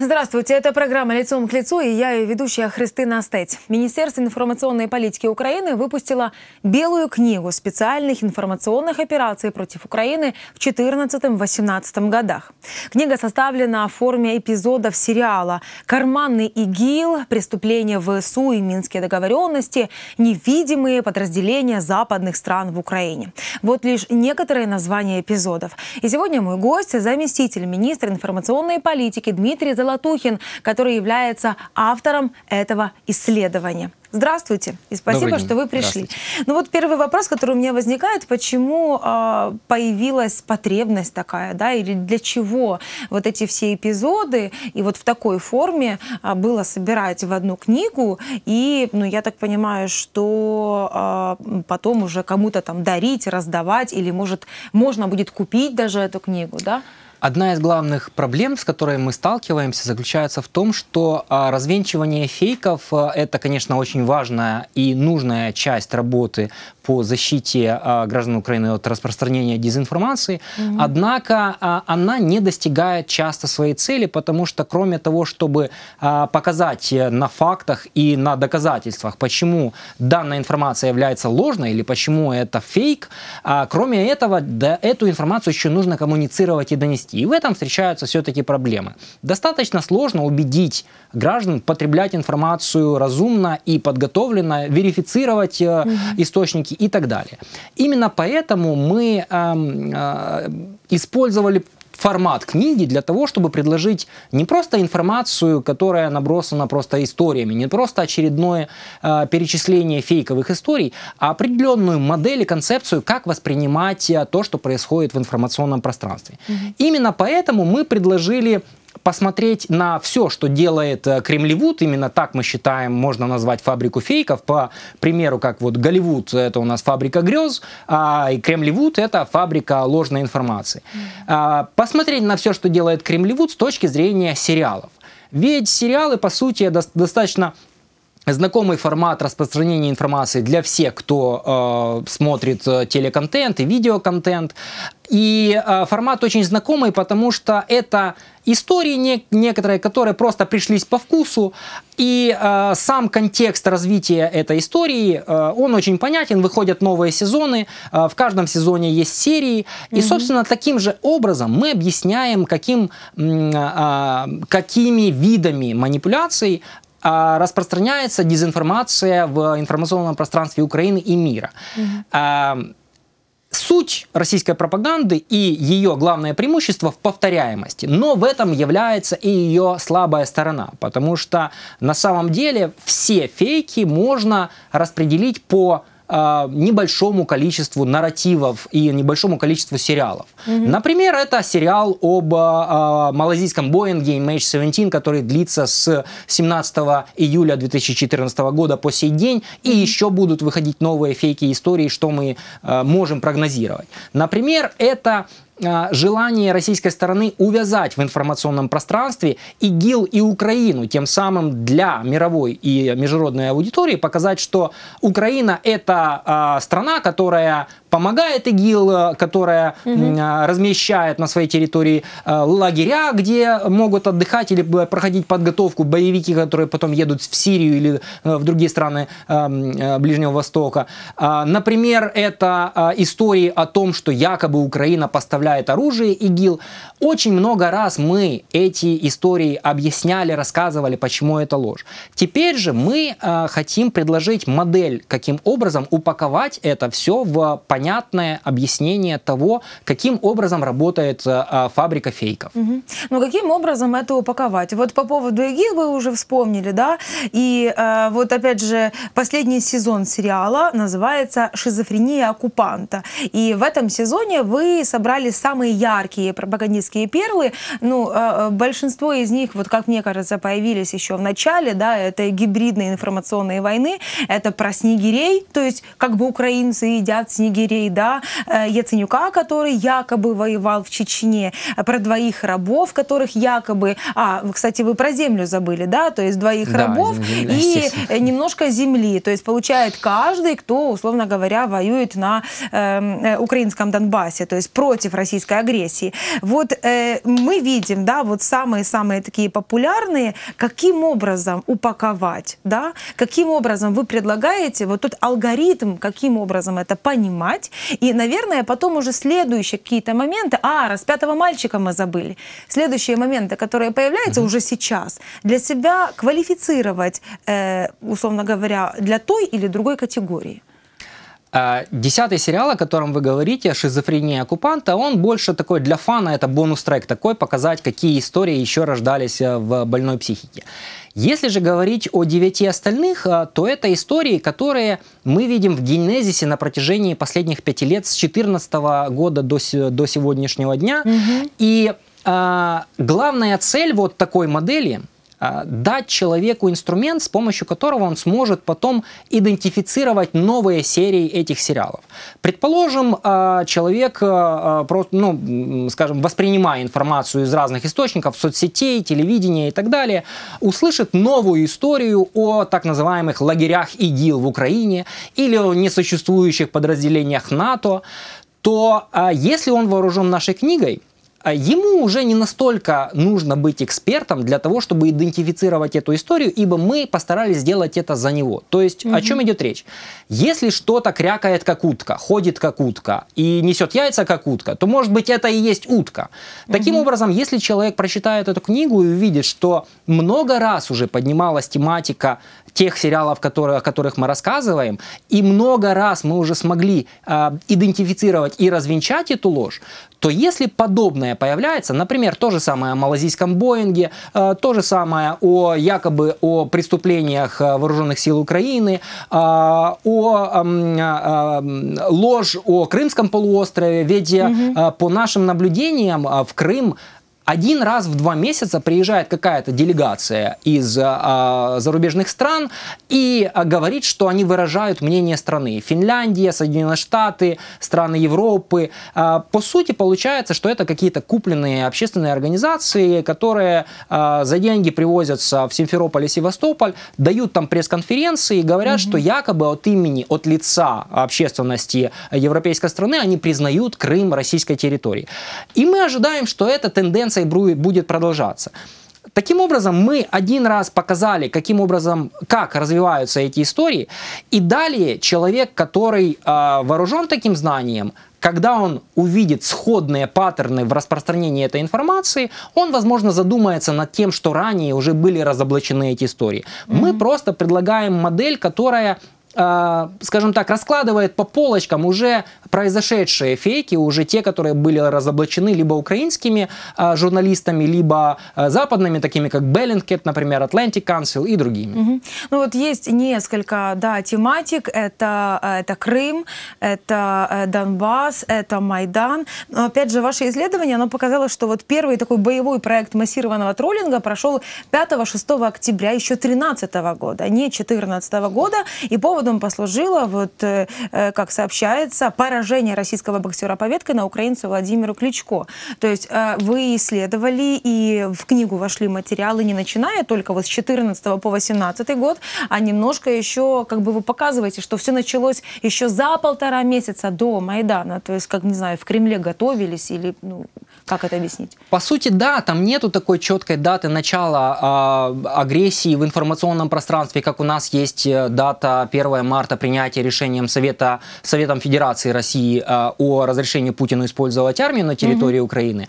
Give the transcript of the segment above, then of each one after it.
Здравствуйте, это программа «Лицом к лицу» и я ее ведущая Христина Астеть. Министерство информационной политики Украины выпустило «Белую книгу специальных информационных операций против Украины в 2014-2018 годах». Книга составлена в форме эпизодов сериала «Карманный ИГИЛ», «Преступления ВСУ и Минские договоренности», «Невидимые подразделения западных стран в Украине». Вот лишь некоторые названия эпизодов. И сегодня мой гость – заместитель министра информационной политики Дмитрий Золотович Золотухин, который является автором этого исследования. Здравствуйте и спасибо, что вы пришли. Ну вот первый вопрос, который у меня возникает, почему э, появилась потребность такая, да, или для чего вот эти все эпизоды и вот в такой форме э, было собирать в одну книгу и, ну я так понимаю, что э, потом уже кому-то там дарить, раздавать или может можно будет купить даже эту книгу, да? Одна из главных проблем, с которой мы сталкиваемся, заключается в том, что а, развенчивание фейков а, – это, конечно, очень важная и нужная часть работы по защите а, граждан Украины от распространения дезинформации. Угу. Однако она не достигает часто своей цели, потому что кроме того, чтобы показать на фактах и на доказательствах, почему данная информация является ложной или почему это фейк, кроме этого, эту информацию еще нужно коммуницировать и донести потребности. И в этом встречаются все-таки проблемы. Достаточно сложно убедить граждан потреблять информацию разумно и подготовленно, верифицировать э, источники и так далее. Именно поэтому мы э, э, использовали формат книги для того, чтобы предложить не просто информацию, которая набросана просто историями, не просто очередное э, перечисление фейковых историй, а определенную модель и концепцию, как воспринимать э, то, что происходит в информационном пространстве. Mm-hmm. Именно поэтому мы предложили посмотреть на все, что делает э, Кремлевуд, именно так мы считаем, можно назвать фабрику фейков, по примеру, как вот Голливуд — это у нас фабрика грез, а и Кремлевуд — это фабрика ложной информации. А, посмотреть на все, что делает Кремлевуд с точки зрения сериалов. Ведь сериалы, по сути, достаточно знакомый формат распространения информации для всех, кто э, смотрит э, телеконтент и видеоконтент. И э, формат очень знакомый, потому что это истории не, некоторые, которые просто пришлись по вкусу, и э, сам контекст развития этой истории, э, он очень понятен, выходят новые сезоны, э, в каждом сезоне есть серии, mm-hmm. и, собственно, таким же образом мы объясняем, каким, э, э, какими видами манипуляций а, распространяется дезинформация в информационном пространстве Украины и мира. Mm-hmm. Суть российской пропаганды и ее главное преимущество в повторяемости, но в этом является и ее слабая сторона, потому что на самом деле все фейки можно распределить по а, небольшому количеству нарративов и небольшому количеству сериалов. Mm-hmm. Например, это сериал об э, малазийском Боинге MH17, который длится с 17 июля 2014 года по сей день, и еще будут выходить новые фейки истории, что мы э, можем прогнозировать. Например, это а, желание российской стороны увязать в информационном пространстве ИГИЛ и Украину, тем самым для мировой и международной аудитории показать, что Украина это а, страна, которая помогает ИГИЛ, э, которая угу. размещает на своей территории э, лагеря, где могут отдыхать или проходить подготовку боевики, которые потом едут в Сирию или в другие страны Ближнего Востока. А, например, это а, истории о том, что якобы Украина поставляет оружие ИГИЛ. Очень много раз мы эти истории объясняли, рассказывали, почему это ложь. Теперь же мы хотим предложить модель, каким образом упаковать это все в понятие понятное объяснение того, каким образом работает э, а, фабрика фейков. Угу. Ну, каким образом это упаковать? Вот по поводу ИГИЛ вы уже вспомнили, да? И э, вот, опять же, последний сезон сериала называется «Шизофрения оккупанта». И в этом сезоне вы собрали самые яркие пропагандистские перлы. Ну, э, э большинство из них, вот как мне кажется, появились еще в начале, да, это гибридные информационные войны, это про снегирей, то есть как бы украинцы едят снегирей, лагерей, да, э, Яценюка, который якобы воевал в Чечне, э, про двоих рабов, которых якобы... А, кстати, вы про землю забыли, да? То есть двоих да, рабов и э, немножко земли. То есть получает каждый, кто, условно говоря, воюет на эм, э, украинском Донбассе, то есть против российской агрессии. Вот э, мы видим, да, вот самые-самые такие популярные, каким образом упаковать, да, каким образом вы предлагаете, вот тут алгоритм, каким образом это понимать, переживать. И, наверное, потом уже следующие какие-то моменты, а, распятого мальчика мы забыли. Следующие моменты, которые появляются угу. уже сейчас, для себя квалифицировать, э, условно говоря, для той или другой категории. А, десятый сериал, о котором вы говорите, «Шизофрения оккупанта», он больше такой для фана, это бонус-трек такой, показать, какие истории еще рождались э, в больной психике. Если же говорить о девяти остальных, э, то это истории, которые мы видим в генезисе на протяжении последних пяти лет, с 2014 года до, до сегодняшнего дня. Угу. И а, главная цель вот такой модели – Э, дать человеку инструмент, с помощью которого он сможет потом идентифицировать новые серии этих сериалов. Предположим, э, человек, э, просто, ну, скажем, воспринимая информацию из разных источников, соцсетей, телевидения и так далее, услышит новую историю о так называемых лагерях ИГИЛ в Украине или о несуществующих подразделениях НАТО, то если он вооружен нашей книгой, Э, ему уже не настолько нужно быть экспертом для того, чтобы идентифицировать эту историю, ибо мы постарались сделать это за него. То есть угу. о чем идет речь? Если что-то крякает как утка, ходит как утка и несет яйца как утка, то может быть это и есть утка. Угу. Таким образом, если человек прочитает эту книгу и увидит, что много раз уже поднималась тематика тех сериалов, которые, о которых мы рассказываем, и много раз мы уже смогли э, идентифицировать и развенчать эту ложь, то если подобное появляется, например, то же самое о малазийском Боинге, э, то же самое о якобы о преступлениях э, вооруженных сил Украины, э, о ложь о Крымском полуострове, ведь угу. по нашим наблюдениям в Крым один раз в два месяца приезжает какая-то делегация из а, а, зарубежных стран и а, говорит, что они выражают мнение страны. Финляндия, Соединенные Штаты, страны Европы. А, по сути, получается, что это какие-то купленные общественные организации, которые а, за деньги привозятся в Симферополь и Севастополь, дают там пресс-конференции и говорят, угу. что якобы от имени, от лица общественности европейской страны они признают Крым российской территорией. И мы ожидаем, что эта тенденция продолжаться и будет продолжаться. Таким образом, мы один раз показали, каким образом, как развиваются эти истории, и далее человек, который э, вооружен таким знанием, когда он увидит сходные паттерны в распространении этой информации, он, возможно, задумается над тем, что ранее уже были разоблачены эти истории. Mm-hmm. Мы просто предлагаем модель, которая Э, скажем так, раскладывает по полочкам уже произошедшие фейки, уже те, которые были разоблачены либо украинскими э, журналистами, либо э, западными, такими как Bellingcat, например, Atlantic Council и другими. Угу. Ну вот есть несколько, да, тематик. Это, это Крым, это Донбасс, это Майдан. Но опять же, ваше исследование, оно показало, что вот первый такой боевой проект массированного троллинга прошел 5-6 октября еще 2013 года, не 2014 года. И повод Поводом послужило, вот, э, э, как сообщается, поражение российского боксера на украинцу Владимиру Кличко. То есть э, вы исследовали и в книгу вошли материалы, не начиная только вот с 14 по 18 год, а немножко еще, как бы вы показываете, что все началось еще за полтора месяца до Майдана. То есть, как, не знаю, в Кремле готовились или ну, как это объяснить? По сути, да, там нету такой четкой даты начала э, агрессии в информационном пространстве, как у нас есть э, дата 1 марта принятия решением Совета, Советом Федерации России э, о разрешении Путину использовать армию на территории угу. Украины.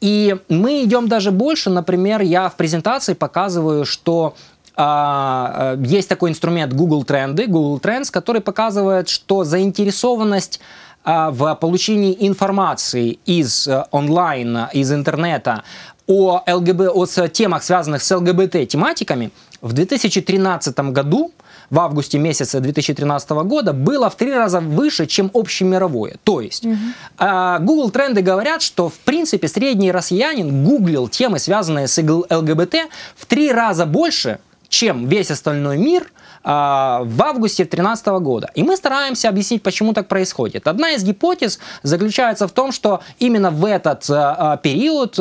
И мы идем даже больше. Например, я в презентации показываю, что а, э, есть такой инструмент Google Тренды, Google Trends, который показывает, что заинтересованность а в получении информации из э, онлайн, э, из интернета о, ЛГБ, о темах, связанных с ЛГБТ-тематиками, в 2013 году в августе месяце 2013 года было в три раза выше, чем общемировое. То есть угу. Google тренды говорят, что в принципе средний россиянин гуглил темы, связанные с ЛГБТ, в три раза больше, чем весь остальной мир – а, в августе 2013 года. И мы стараемся объяснить, почему так происходит. Одна из гипотез заключается в том, что именно в этот а, а, период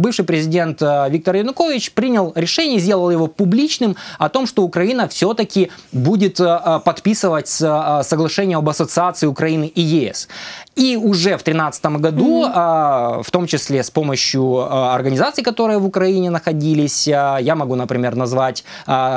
бывший президент Виктор Янукович принял решение, сделал его публичным о том, что Украина все-таки будет подписывать соглашение об ассоциации Украины и ЕС. И уже в 2013 году, mm-hmm. в том числе с помощью а, организаций, которые в Украине находились, а, я могу, например, назвать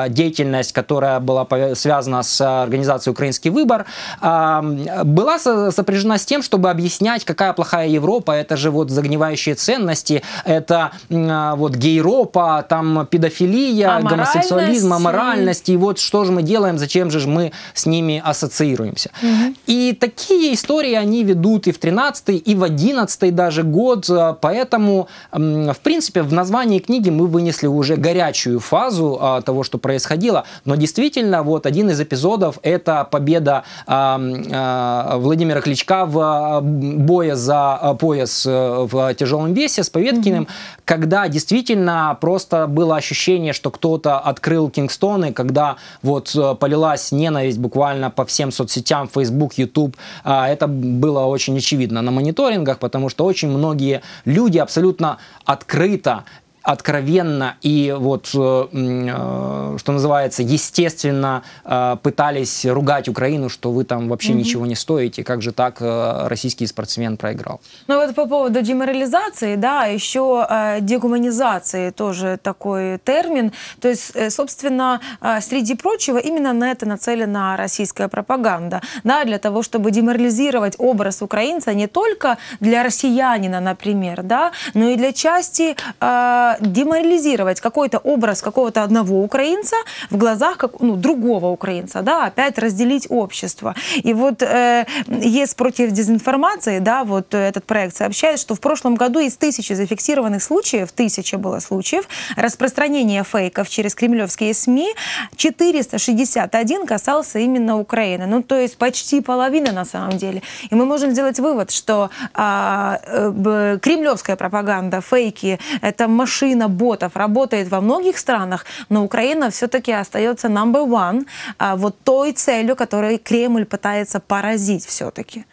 деятельность, которая была связана с организацией «Украинский выбор», была сопряжена с тем, чтобы объяснять, какая плохая Европа, это же вот загнивающие ценности, это вот гейропа, там педофилия, аморальность. гомосексуализм, аморальность, и вот что же мы делаем, зачем же мы с ними ассоциируемся. Mm-hmm. И такие истории, они ведут идут и в 13 и в 11 даже год, э, поэтому, в принципе, в названии книги мы вынесли уже горячую фазу а, того, что происходило, но действительно, вот один из эпизодов – это победа а, а, Владимира Кличка в бое за пояс э, в тяжелом весе с Поветкиным, mm-hmm. когда действительно просто было ощущение, что кто-то открыл Кингстоны, когда вот э, полилась ненависть буквально по всем соцсетям, Facebook, YouTube, это было очень очень очевидно на мониторингах, потому что очень многие люди абсолютно открыто откровенно и вот, э, э, что называется, естественно э, пытались ругать Украину, что вы там вообще угу. ничего не стоите, как же так российский спортсмен проиграл. Ну вот по поводу деморализации, да, еще дегуманизации тоже такой термин. То есть, собственно, среди прочего, именно на это нацелена российская пропаганда, да, для того, чтобы деморализировать образ украинца не только для россиянина, например, да, но и для части э, э, деморализировать какой-то образ какого-то одного украинца в глазах как, ну, другого украинца, да, опять разделить общество. И вот э, ЕС против дезинформации, да, вот этот проект сообщает, что в прошлом году из тысячи зафиксированных случаев, тысяча было случаев, распространения фейков через кремлевские СМИ, 461 касался именно Украины. Ну, то есть почти половина на самом деле. И мы можем сделать вывод, что а, э, э, кремлевская пропаганда, фейки, это машина машина ботов работает во многих странах, но Украина все-таки остается number one, а, вот той целью, которой Кремль пытается поразить все-таки.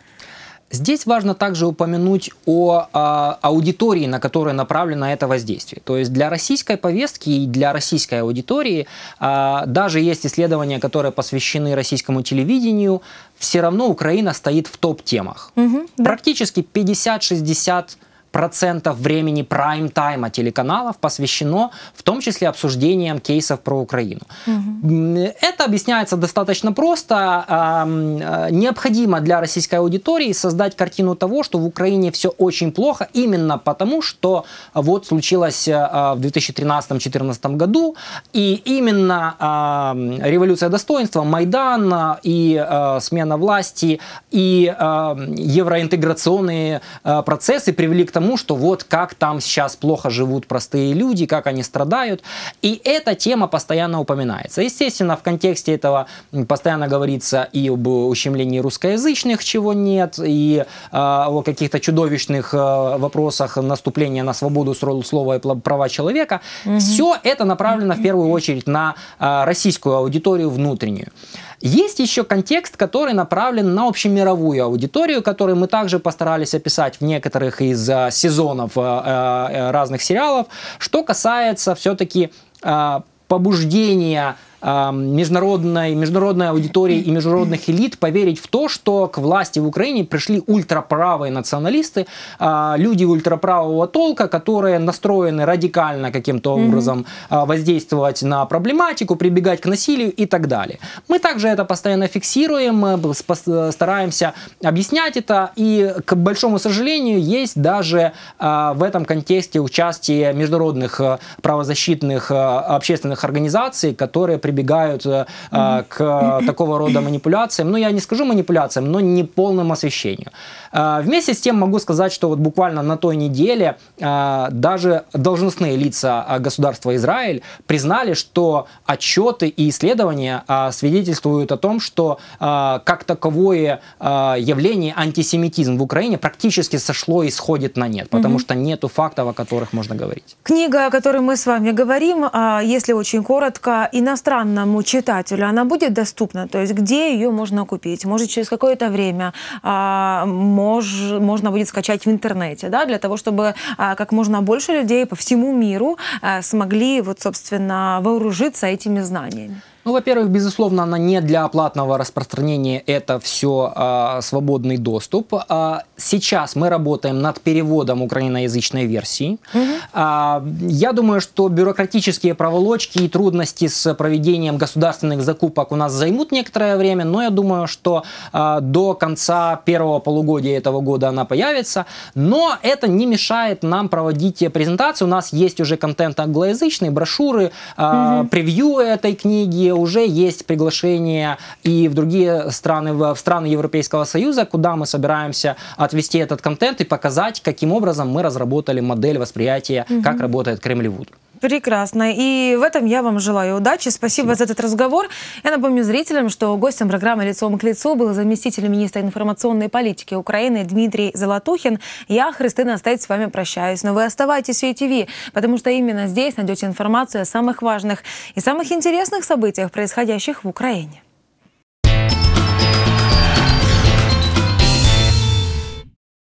Здесь важно также упомянуть о, о а, аудитории, на которую направлено это воздействие. То есть для российской повестки и для российской аудитории а, даже есть исследования, которые посвящены российскому телевидению, все равно Украина стоит в топ-темах. Угу, да. Практически 50-60 процентов времени прайм-тайма телеканалов посвящено в том числе обсуждениям кейсов про Украину. Угу. Это объясняется достаточно просто. Э, необходимо для российской аудитории создать картину того, что в Украине все очень плохо, именно потому, что вот случилось э, в 2013-2014 году, и именно революция достоинства, Майдан э, и смена власти, и евроинтеграционные процессы привели к тому, тому, что вот как там сейчас плохо живут простые люди, как они страдают. И эта тема постоянно упоминается. Естественно, в контексте этого постоянно говорится и об ущемлении русскоязычных, чего нет, и э, о каких-то чудовищных э, вопросах наступления на свободу слова и права человека. Угу. Все это направлено в первую очередь на э, российскую аудиторию внутреннюю. Есть еще контекст, который направлен на общемировую аудиторию, которую мы также постарались описать в некоторых из а, сезонов а, а, а разных сериалов, что касается все-таки а, побуждения международной, международной аудитории и международных элит поверить в то, что к власти в Украине пришли ультраправые националисты, а, люди ультраправого толка, которые настроены радикально каким-то образом mm-hmm. воздействовать на проблематику, прибегать к насилию и так далее. Мы также это постоянно фиксируем, э, стараемся объяснять это, и, к большому сожалению, есть даже а, в этом контексте участие международных э, правозащитных э, общественных организаций, которые прибегают э, а, к э, такого рода манипуляциям. Ну, я не скажу манипуляциям, но не полным освещению. Э, вместе с тем могу сказать, что вот буквально на той неделе э, даже должностные лица э, государства Израиль признали, что отчеты и исследования э, свидетельствуют о том, что э, как таковое э, явление антисемитизм в Украине практически сошло и сходит на нет, потому mm-hmm. что нету фактов, о которых можно говорить. Книга, о которой мы с вами говорим, а, если очень коротко, иностранная иностранному читателю она будет доступна? То есть где ее можно купить? Может, через какое-то время а, мож, можно будет скачать в интернете, да, для того, чтобы а, как можно больше людей по всему миру а, смогли, вот, собственно, вооружиться этими знаниями? Ну, во-первых, безусловно, она не для платного распространения, это все а, свободный доступ. А, сейчас мы работаем над переводом украиноязычной версии. Угу. А, я думаю, что бюрократические проволочки и трудности с проведением государственных закупок у нас займут некоторое время, но я думаю, что а, до конца первого полугодия этого года она появится. Но это не мешает нам проводить презентации. У нас есть уже контент англоязычный, брошюры, угу. а, превью этой книги, уже есть приглашение и в другие страны, в страны Европейского Союза, куда мы собираемся отвести этот контент и показать, каким образом мы разработали модель восприятия, угу. как работает Кремль-Вуд. Прекрасно. И в этом я вам желаю удачи. Спасибо, Спасибо. за этот разговор. Я напомню зрителям, что гостем программы «Лицом к лицу» был заместитель министра информационной политики Украины Дмитрий Золотухин. Я, Христина Стейт, с вами прощаюсь. Но вы оставайтесь в ТВ, потому что именно здесь найдете информацию о самых важных и самых интересных событиях, происходящих в Украине.